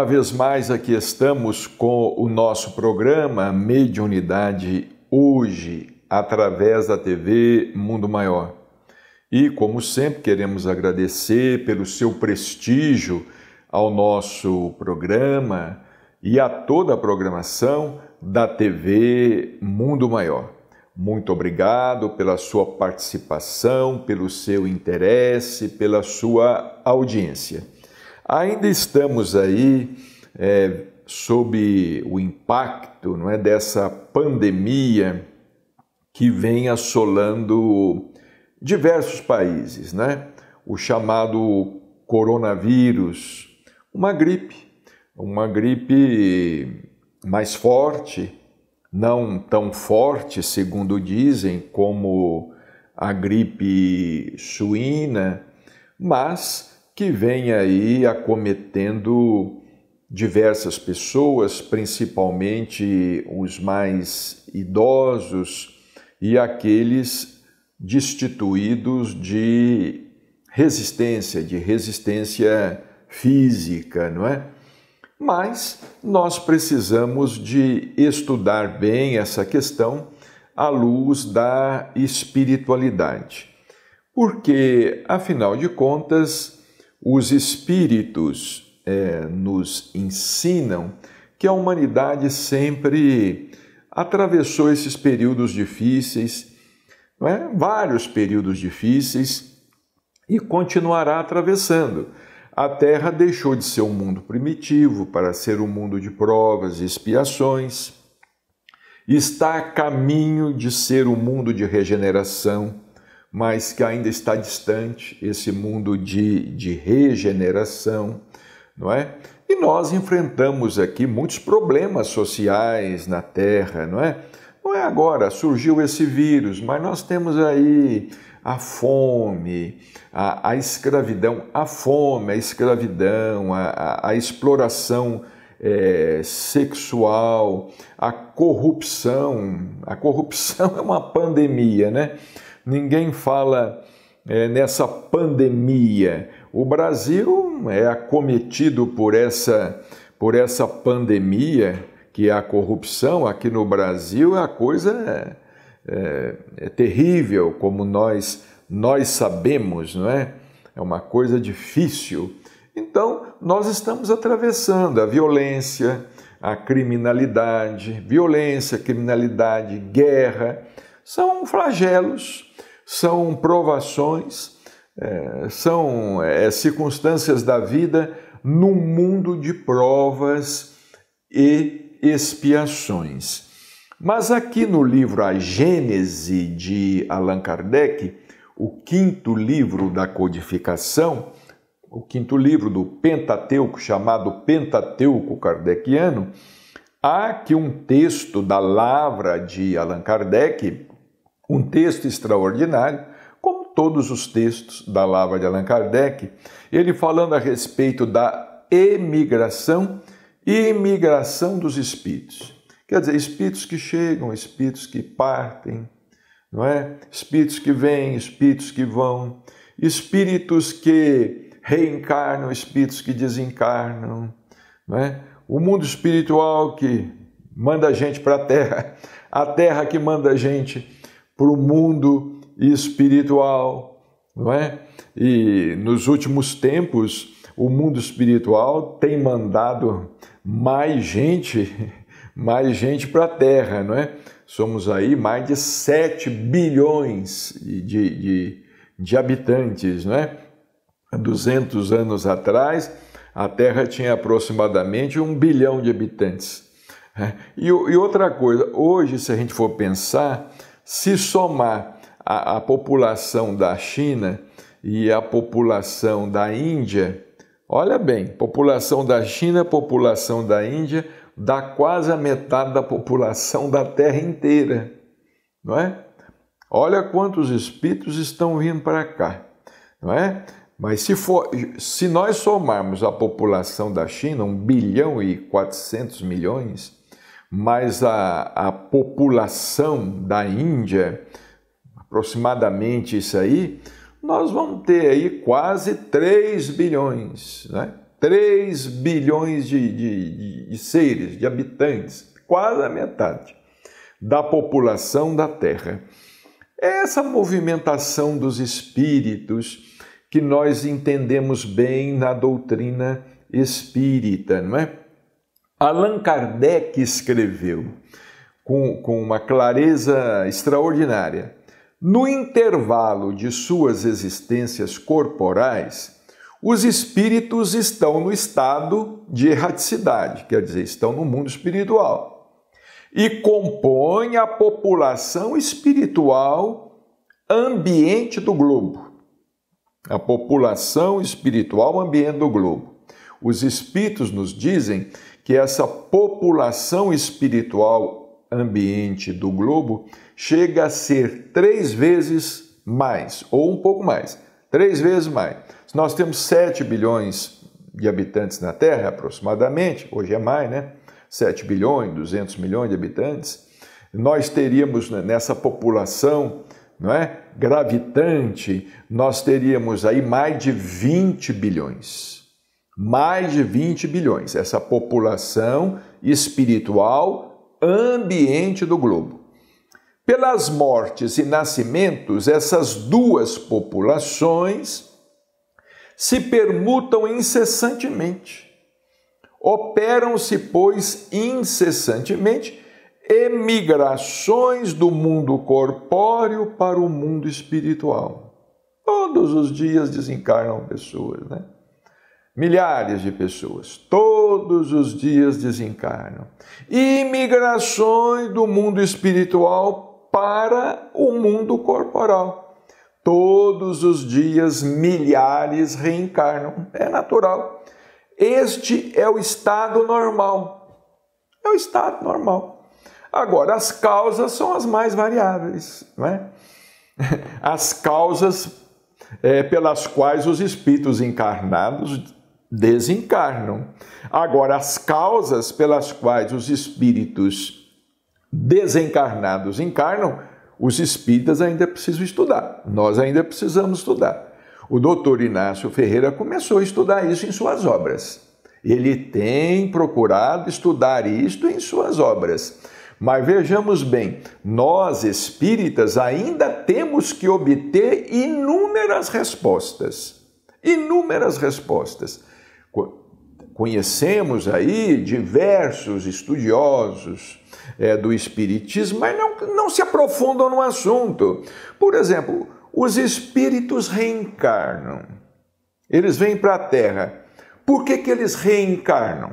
uma vez mais aqui estamos com o nosso programa Mediunidade hoje, através da TV Mundo Maior. E, como sempre, queremos agradecer pelo seu prestígio ao nosso programa e a toda a programação da TV Mundo Maior. Muito obrigado pela sua participação, pelo seu interesse, pela sua audiência. Ainda estamos aí é, sob o impacto não é, dessa pandemia que vem assolando diversos países, né? O chamado coronavírus, uma gripe, uma gripe mais forte, não tão forte, segundo dizem, como a gripe suína, mas que vem aí acometendo diversas pessoas, principalmente os mais idosos e aqueles destituídos de resistência, de resistência física, não é? Mas nós precisamos de estudar bem essa questão à luz da espiritualidade. Porque, afinal de contas, os espíritos é, nos ensinam que a humanidade sempre atravessou esses períodos difíceis, não é? vários períodos difíceis, e continuará atravessando. A Terra deixou de ser um mundo primitivo para ser um mundo de provas e expiações. Está a caminho de ser um mundo de regeneração mas que ainda está distante esse mundo de, de regeneração, não é? E nós enfrentamos aqui muitos problemas sociais na Terra, não é? Não é agora, surgiu esse vírus, mas nós temos aí a fome, a, a escravidão, a fome, a escravidão, a, a, a exploração é, sexual, a corrupção. A corrupção é uma pandemia, né? Ninguém fala é, nessa pandemia. O Brasil é acometido por essa, por essa pandemia, que é a corrupção. Aqui no Brasil a coisa é, é, é terrível, como nós, nós sabemos, não é? É uma coisa difícil. Então, nós estamos atravessando a violência, a criminalidade, violência, criminalidade, guerra são flagelos, são provações, é, são é, circunstâncias da vida num mundo de provas e expiações. Mas aqui no livro A Gênese de Allan Kardec, o quinto livro da codificação, o quinto livro do Pentateuco, chamado Pentateuco Kardeciano, há aqui um texto da Lavra de Allan Kardec um texto extraordinário, como todos os textos da Lava de Allan Kardec, ele falando a respeito da emigração e imigração dos espíritos. Quer dizer, espíritos que chegam, espíritos que partem, não é? Espíritos que vêm, espíritos que vão, espíritos que reencarnam, espíritos que desencarnam, não é? O mundo espiritual que manda a gente para a terra, a terra que manda a gente para o mundo espiritual, não é? E nos últimos tempos, o mundo espiritual tem mandado mais gente, mais gente para a Terra, não é? Somos aí mais de 7 bilhões de, de, de habitantes, não é? 200 anos atrás, a Terra tinha aproximadamente um bilhão de habitantes. É, e, e outra coisa, hoje, se a gente for pensar, se somar a, a população da China e a população da Índia, olha bem, população da China, população da Índia, dá quase a metade da população da Terra inteira, não é? Olha quantos espíritos estão vindo para cá, não é? Mas se, for, se nós somarmos a população da China, 1 bilhão e 400 milhões, mas a, a população da Índia, aproximadamente isso aí, nós vamos ter aí quase 3 bilhões, né? 3 bilhões de, de, de, seres, de habitantes, quase a metade da população da Terra. Essa movimentação dos espíritos que nós entendemos bem na doutrina espírita, não é? Allan Kardec escreveu com, com uma clareza extraordinária. No intervalo de suas existências corporais, os espíritos estão no estado de erraticidade, quer dizer, estão no mundo espiritual, e compõem a população espiritual ambiente do globo. A população espiritual ambiente do globo. Os espíritos nos dizem que essa população espiritual ambiente do globo chega a ser três vezes mais, ou um pouco mais, três vezes mais. Se nós temos 7 bilhões de habitantes na Terra, aproximadamente, hoje é mais, né? 7 bilhões, 200 milhões de habitantes, nós teríamos nessa população não é? gravitante, nós teríamos aí mais de 20 bilhões mais de 20 bilhões, essa população espiritual ambiente do globo. Pelas mortes e nascimentos, essas duas populações se permutam incessantemente. Operam-se, pois, incessantemente emigrações do mundo corpóreo para o mundo espiritual. Todos os dias desencarnam pessoas, né? Milhares de pessoas todos os dias desencarnam. imigrações do mundo espiritual para o mundo corporal. Todos os dias milhares reencarnam. É natural. Este é o estado normal. É o estado normal. Agora, as causas são as mais variáveis, né? As causas é, pelas quais os espíritos encarnados desencarnam. Agora, as causas pelas quais os espíritos desencarnados encarnam, os espíritas ainda precisam estudar. Nós ainda precisamos estudar. O doutor Inácio Ferreira começou a estudar isso em suas obras. Ele tem procurado estudar isto em suas obras. Mas vejamos bem, nós espíritas ainda temos que obter inúmeras respostas. Inúmeras respostas. Conhecemos aí diversos estudiosos é, do Espiritismo, mas não, não se aprofundam no assunto. Por exemplo, os espíritos reencarnam. Eles vêm para a Terra. Por que, que eles reencarnam?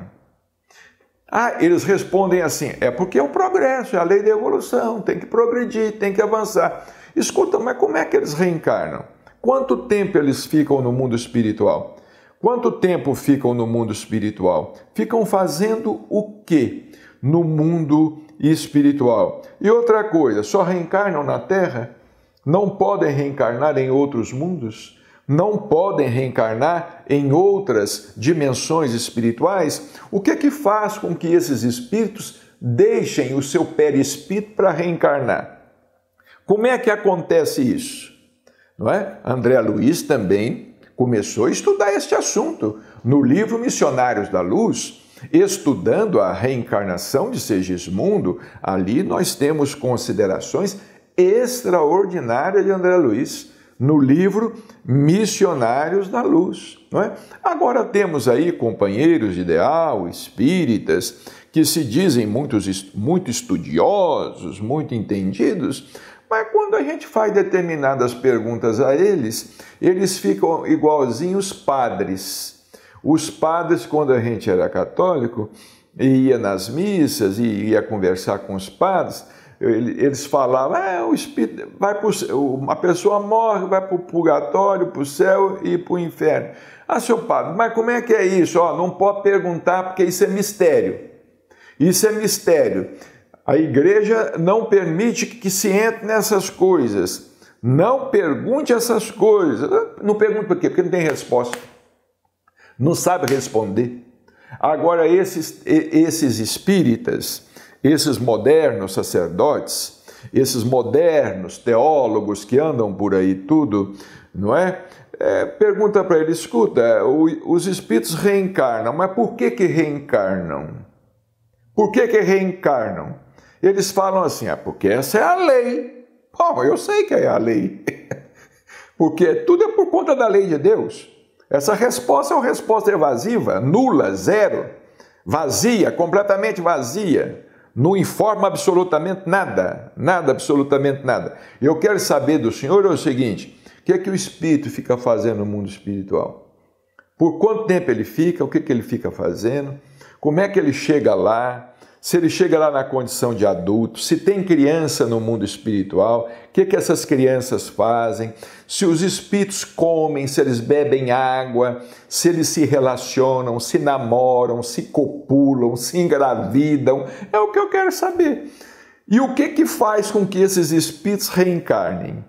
Ah, eles respondem assim: é porque é o progresso, é a lei da evolução, tem que progredir, tem que avançar. Escuta, mas como é que eles reencarnam? Quanto tempo eles ficam no mundo espiritual? Quanto tempo ficam no mundo espiritual? Ficam fazendo o que no mundo espiritual? E outra coisa, só reencarnam na Terra? Não podem reencarnar em outros mundos? não podem reencarnar em outras dimensões espirituais, o que é que faz com que esses espíritos deixem o seu perispírito para reencarnar? Como é que acontece isso? Não é? André Luiz também começou a estudar este assunto no livro Missionários da Luz, estudando a reencarnação de Segismundo. Ali nós temos considerações extraordinárias de André Luiz no livro Missionários da Luz. Não é? Agora temos aí companheiros de ideal, espíritas, que se dizem muitos, muito estudiosos, muito entendidos, mas quando a gente faz determinadas perguntas a eles, eles ficam igualzinhos padres. Os padres, quando a gente era católico, ia nas missas e ia conversar com os padres, eles falavam, é, o espírito vai uma a pessoa morre, vai para o purgatório, para o céu e para o inferno. Ah, seu padre, mas como é que é isso? Ó, não pode perguntar porque isso é mistério. Isso é mistério. A igreja não permite que se entre nessas coisas. Não pergunte essas coisas. Não pergunte por quê? Porque não tem resposta. Não sabe responder. Agora, esses, esses espíritas, esses modernos sacerdotes, esses modernos teólogos que andam por aí tudo, não é? é pergunta para ele: escuta, os espíritos reencarnam, mas por que, que reencarnam? Por que, que reencarnam? eles falam assim: ah, porque essa é a lei. Bom, eu sei que é a lei. porque tudo é por conta da lei de Deus. Essa resposta é uma resposta evasiva, nula, zero, vazia, completamente vazia. Não informa absolutamente nada, nada, absolutamente nada. Eu quero saber do Senhor é o seguinte: o que é que o espírito fica fazendo no mundo espiritual? Por quanto tempo ele fica? O que, é que ele fica fazendo? Como é que ele chega lá? se ele chega lá na condição de adulto, se tem criança no mundo espiritual, o que, que essas crianças fazem, se os espíritos comem, se eles bebem água, se eles se relacionam, se namoram, se copulam, se engravidam, é o que eu quero saber. E o que, que faz com que esses espíritos reencarnem?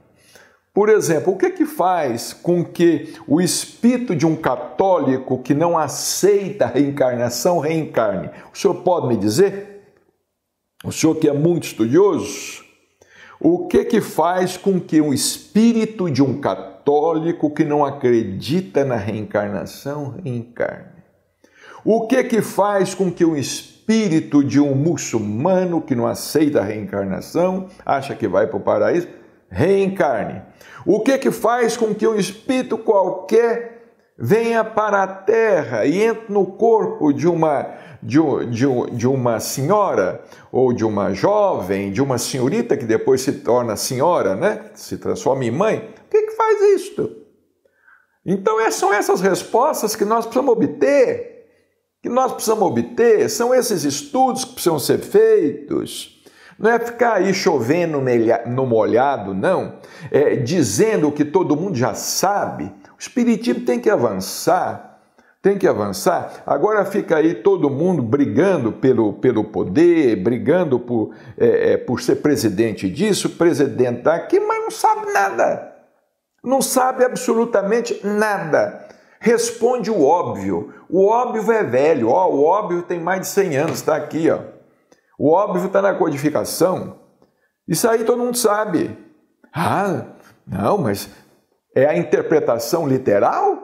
Por exemplo, o que é que faz com que o espírito de um católico que não aceita a reencarnação reencarne? O senhor pode me dizer? O senhor que é muito estudioso, o que é que faz com que o espírito de um católico que não acredita na reencarnação reencarne? O que é que faz com que o espírito de um muçulmano que não aceita a reencarnação, acha que vai para o paraíso, reencarne. O que que faz com que um espírito qualquer venha para a terra e entre no corpo de uma de, de, de uma senhora ou de uma jovem, de uma senhorita que depois se torna senhora, né? Se transforma em mãe. O que que faz isto? Então, é, são essas respostas que nós precisamos obter, que nós precisamos obter, são esses estudos que precisam ser feitos não é ficar aí chovendo no molhado, não, é, dizendo o que todo mundo já sabe. O Espiritismo tem que avançar, tem que avançar. Agora fica aí todo mundo brigando pelo, pelo poder, brigando por, é, é por ser presidente disso, presidente daqui, mas não sabe nada. Não sabe absolutamente nada. Responde o óbvio. O óbvio é velho, ó, o óbvio tem mais de 100 anos, está aqui, ó. O óbvio está na codificação. Isso aí todo mundo sabe. Ah, não, mas é a interpretação literal?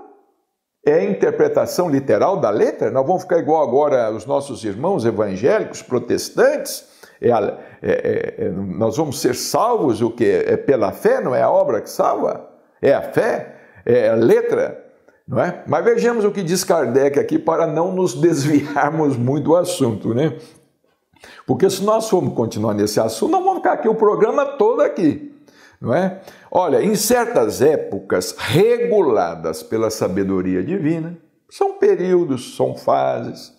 É a interpretação literal da letra? Nós vamos ficar igual agora os nossos irmãos evangélicos, protestantes? É a, é, é, é nós vamos ser salvos o que é pela fé, não é a obra que salva? É a fé? É a letra? Não é? Mas vejamos o que diz Kardec aqui para não nos desviarmos muito do assunto, né? Porque se nós formos continuar nesse assunto, não vamos ficar aqui o programa todo aqui, não é? Olha, em certas épocas reguladas pela sabedoria divina, são períodos, são fases.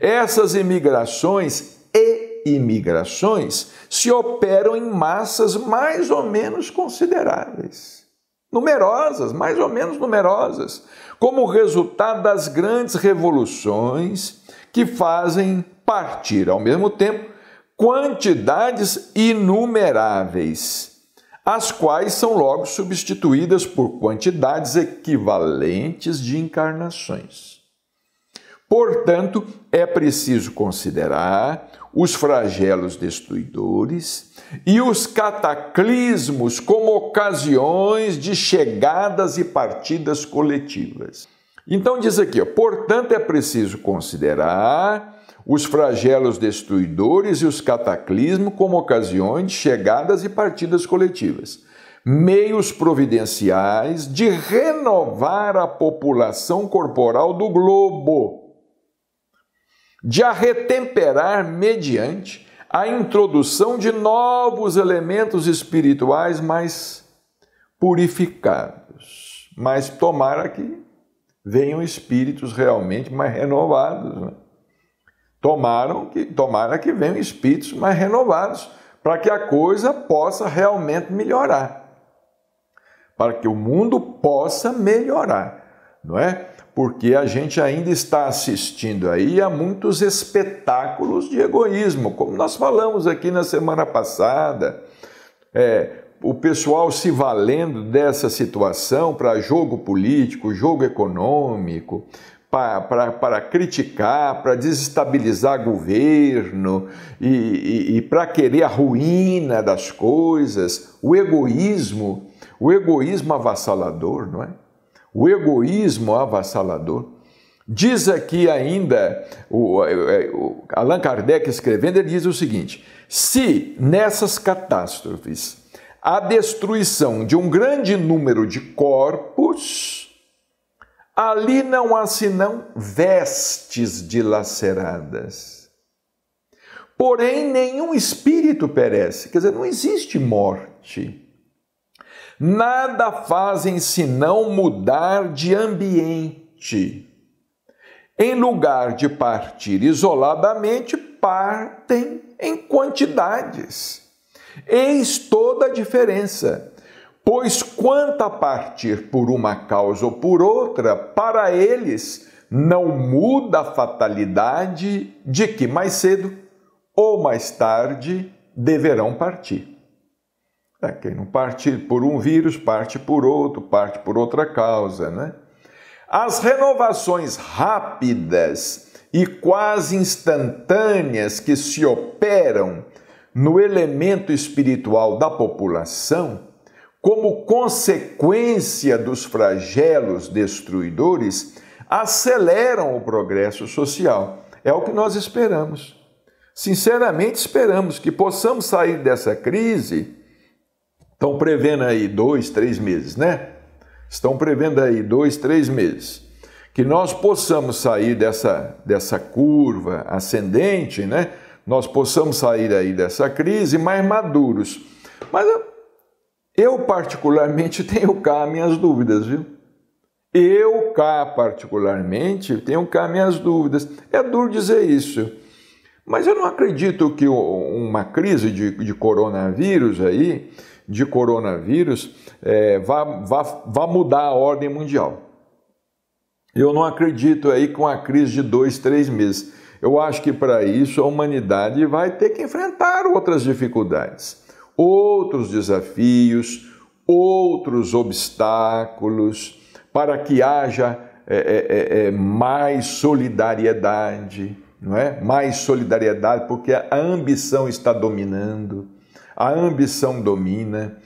Essas imigrações e imigrações se operam em massas mais ou menos consideráveis, numerosas, mais ou menos numerosas, como resultado das grandes revoluções que fazem partir ao mesmo tempo quantidades inumeráveis, as quais são logo substituídas por quantidades equivalentes de encarnações. Portanto, é preciso considerar os flagelos destruidores e os cataclismos como ocasiões de chegadas e partidas coletivas. Então diz aqui, ó, portanto é preciso considerar os flagelos destruidores e os cataclismos como ocasiões de chegadas e partidas coletivas, meios providenciais de renovar a população corporal do globo, de a retemperar mediante a introdução de novos elementos espirituais mais purificados. Mas tomara que venham espíritos realmente mais renovados. Né? Tomaram que, tomara que venham espíritos mais renovados, para que a coisa possa realmente melhorar. Para que o mundo possa melhorar, não é? Porque a gente ainda está assistindo aí a muitos espetáculos de egoísmo, como nós falamos aqui na semana passada. É, o pessoal se valendo dessa situação para jogo político, jogo econômico, para criticar, para desestabilizar governo e, e, e para querer a ruína das coisas, o egoísmo, o egoísmo avassalador, não é? O egoísmo avassalador. Diz aqui ainda, o, o é, Allan Kardec escrevendo, ele diz o seguinte: se nessas catástrofes a destruição de um grande número de corpos, Ali não há senão vestes dilaceradas. Porém, nenhum espírito perece, quer dizer, não existe morte. Nada fazem senão mudar de ambiente. Em lugar de partir isoladamente, partem em quantidades. Eis toda a diferença. Pois quanto a partir por uma causa ou por outra, para eles não muda a fatalidade de que mais cedo ou mais tarde deverão partir. É, quem não partir por um vírus, parte por outro, parte por outra causa, né? As renovações rápidas e quase instantâneas que se operam no elemento espiritual da população como consequência dos flagelos destruidores, aceleram o progresso social. É o que nós esperamos. Sinceramente, esperamos que possamos sair dessa crise. Estão prevendo aí dois, três meses, né? Estão prevendo aí dois, três meses. Que nós possamos sair dessa, dessa curva ascendente, né? Nós possamos sair aí dessa crise mais maduros. Mas eu, particularmente, tenho cá minhas dúvidas, viu? Eu, cá, particularmente, tenho cá minhas dúvidas. É duro dizer isso. Mas eu não acredito que uma crise de, de coronavírus aí, de coronavírus, é, vá, vá, vá mudar a ordem mundial. Eu não acredito aí com a crise de dois, três meses. Eu acho que para isso a humanidade vai ter que enfrentar outras dificuldades outros desafios, outros obstáculos, para que haja é, é, é, é, mais solidariedade, não é? Mais solidariedade, porque a ambição está dominando, a ambição domina,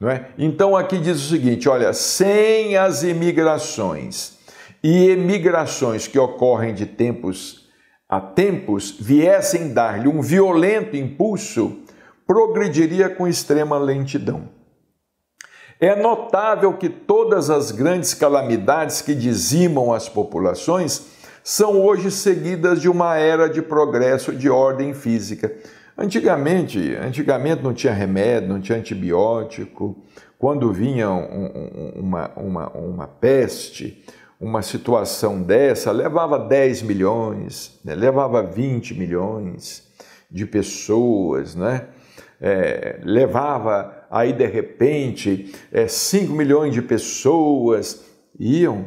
não é? Então aqui diz o seguinte: olha, sem as imigrações e emigrações que ocorrem de tempos a tempos viessem dar-lhe um violento impulso, progrediria com extrema lentidão. É notável que todas as grandes calamidades que dizimam as populações são hoje seguidas de uma era de progresso de ordem física. Antigamente, antigamente não tinha remédio, não tinha antibiótico. Quando vinha um, uma, uma, uma peste, uma situação dessa, levava 10 milhões, né? levava 20 milhões de pessoas, né? é, levava aí de repente é, 5 milhões de pessoas iam,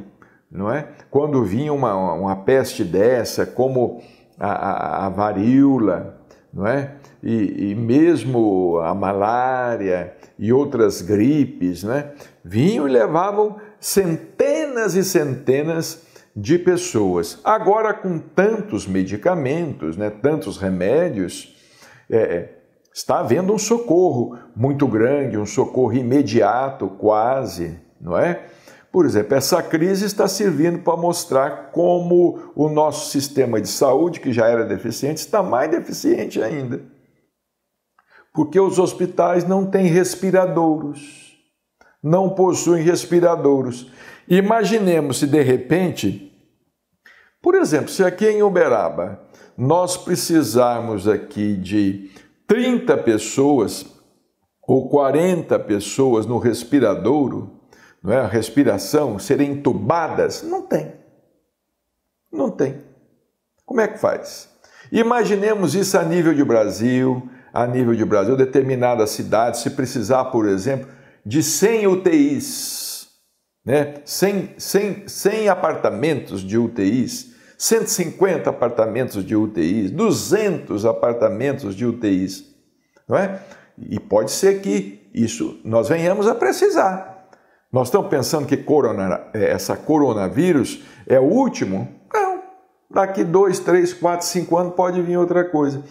não é? Quando vinha uma, uma peste dessa, como a, a, a varíola, não é? E, e, mesmo a malária e outras gripes, né? Vinham e levavam centenas e centenas de pessoas. Agora, com tantos medicamentos, né? Tantos remédios, é, Está havendo um socorro muito grande, um socorro imediato, quase, não é? Por exemplo, essa crise está servindo para mostrar como o nosso sistema de saúde, que já era deficiente, está mais deficiente ainda. Porque os hospitais não têm respiradouros, não possuem respiradouros. Imaginemos se de repente, por exemplo, se aqui em Uberaba nós precisarmos aqui de 30 pessoas ou 40 pessoas no respiradouro, não é? a respiração, serem entubadas? Não tem. Não tem. Como é que faz? Imaginemos isso a nível de Brasil, a nível de Brasil, determinada cidade, se precisar, por exemplo, de 100 UTIs, né? 100, 100, 100 apartamentos de UTIs, 150 apartamentos de UTIs, 200 apartamentos de UTIs, não é? E pode ser que isso nós venhamos a precisar. Nós estamos pensando que corona, é, essa coronavírus é o último? Não. Daqui dois, três, quatro, cinco anos pode vir outra coisa.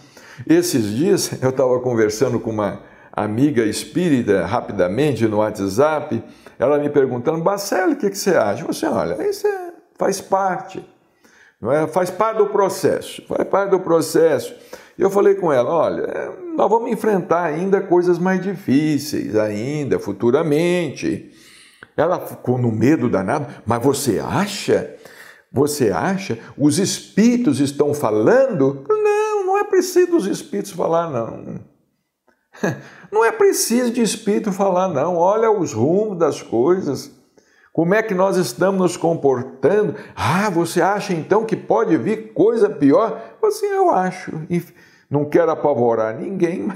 Esses dias eu estava conversando com uma amiga espírita rapidamente no WhatsApp, ela me perguntando, Bacelli, o que, que, você acha? Eu falei, assim, olha, isso é, faz parte. Não é? Faz parte do processo, faz parte do processo. E eu falei com ela: olha, eh, nós vamos enfrentar ainda coisas mais difíceis, ainda, futuramente. Ela ficou no medo danado, mas você acha? Você acha? Os espíritos estão falando? Não, não é preciso os espíritos falar, não. Não é preciso de espírito falar, não. Olha os rumos das coisas. Como é que nós estamos nos comportando? Ah, você acha então que pode vir coisa pior? Assim, eu acho. Não quero apavorar ninguém,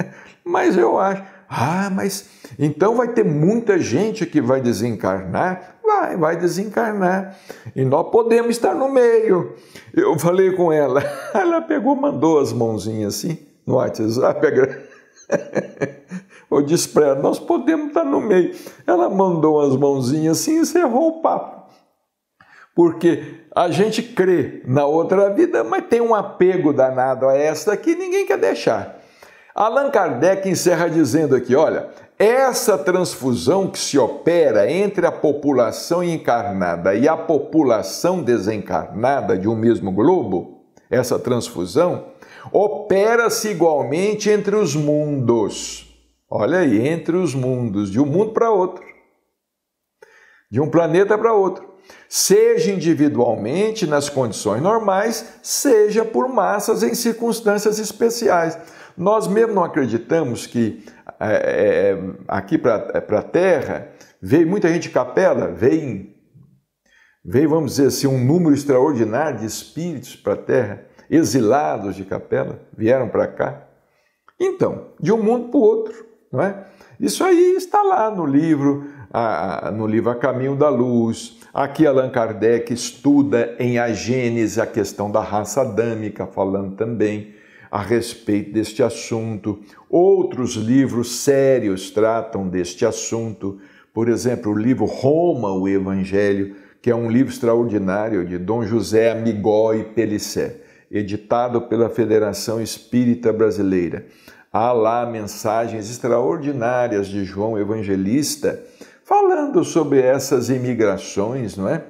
mas eu acho. Ah, mas então vai ter muita gente que vai desencarnar? Vai, vai desencarnar. E nós podemos estar no meio. Eu falei com ela. Ela pegou, mandou as mãozinhas assim no WhatsApp. ou despreza. Nós podemos estar tá no meio. Ela mandou as mãozinhas assim e encerrou o papo. Porque a gente crê na outra vida, mas tem um apego danado a esta que ninguém quer deixar. Allan Kardec encerra dizendo aqui: olha, essa transfusão que se opera entre a população encarnada e a população desencarnada de um mesmo globo, essa transfusão, opera-se igualmente entre os mundos. Olha aí, entre os mundos, de um mundo para outro, de um planeta para outro. Seja individualmente, nas condições normais, seja por massas em circunstâncias especiais. Nós mesmo não acreditamos que é, é, é aqui para é, a Terra veio muita gente de capela, veio, veio, vamos dizer assim, um número extraordinário de espíritos para a Terra, exilados de capela, vieram para cá. Então, de um mundo para o outro não é? Isso aí está lá no livro, no livro A Caminho da Luz. Aqui Allan Kardec estuda em A Gênese a questão da raça adâmica, falando também a respeito deste assunto. Outros livros sérios tratam deste assunto. Por exemplo, o livro Roma, o Evangelho, que é um livro extraordinário de Dom José Amigó e Pelissé, editado pela Federação Espírita Brasileira. Há lá mensagens extraordinárias de João Evangelista falando sobre essas imigrações, não é?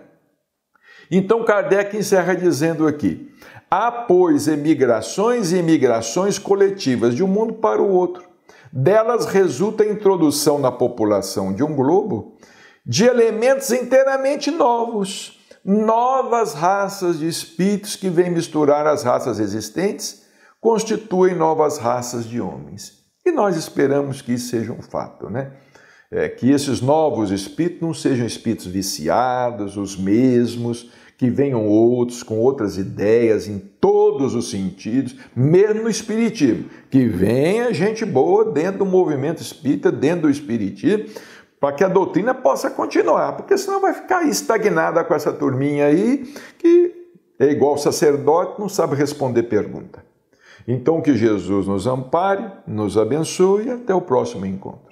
Então Kardec encerra dizendo aqui: há, pois, emigrações e imigrações coletivas de um mundo para o outro. Delas resulta a introdução na população de um globo de elementos inteiramente novos, novas raças de espíritos que vêm misturar as raças existentes constituem novas raças de homens. E nós esperamos que isso seja um fato, né? É, que esses novos espíritos não sejam espíritos viciados, os mesmos, que venham outros com outras ideias em todos os sentidos, mesmo no espiritismo, que venha gente boa dentro do movimento espírita, dentro do espiritismo, para que a doutrina possa continuar, porque senão vai ficar estagnada com essa turminha aí que é igual sacerdote, não sabe responder pergunta. Então que Jesus nos ampare, nos abençoe e até o próximo encontro.